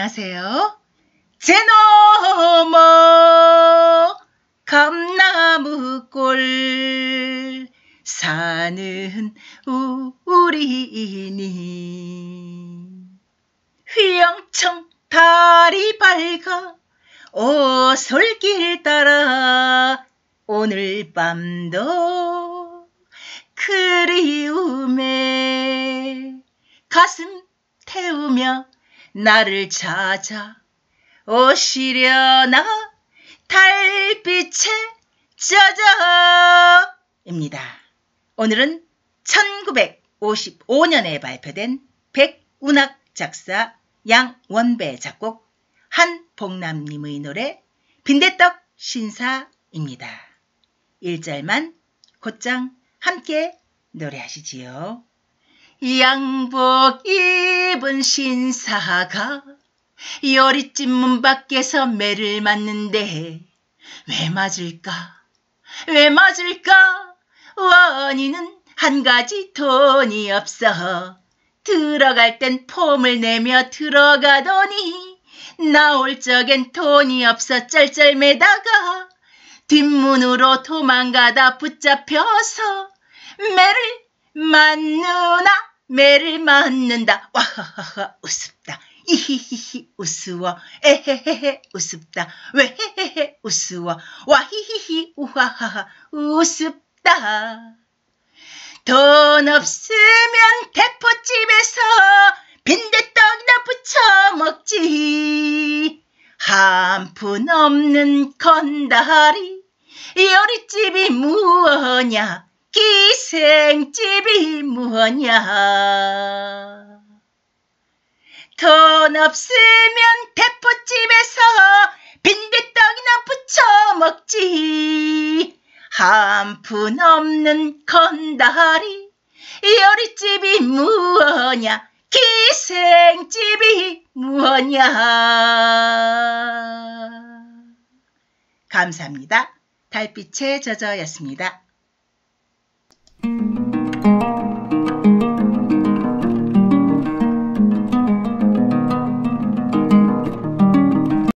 안녕하세요. 제너머 감나무골 사는 우리니 휘영청 달이 밝아 오솔길 따라 오늘 밤도 그리움에 가슴 태우며 나를 찾아 오시려나 달빛에 젖어 입니다. 오늘은 1955년에 발표된 백운학 작사 양원배 작곡 한복남님의 노래 빈대떡 신사입니다. 1절만 곧장 함께 노래하시지요. 양복 입은 신사가 요리집 문 밖에서 매를 맞는데 왜 맞을까? 왜 맞을까? 원인은 한 가지 돈이 없어 들어갈 땐 폼을 내며 들어가더니 나올 적엔 돈이 없어 짤짤매다가 뒷문으로 도망가다 붙잡혀서 매를 맞누나 매를 맞는다. 와하하하 웃습다. 이히히히 우스워 에헤헤헤 우습다 왜헤헤헤 우스워 와히히히 우하하하 우습다 돈 없으면 대포집에서 빈대떡이나 부쳐 먹지 한 푼 없는 건다리이 어릿집이 무엇냐 기생집이 뭐냐 돈 없으면 대포집에서 빈대떡이나 부쳐 먹지 한 푼 없는 건달이 요리집이 뭐냐 기생집이 뭐냐 감사합니다. 달빛에 젖어였습니다.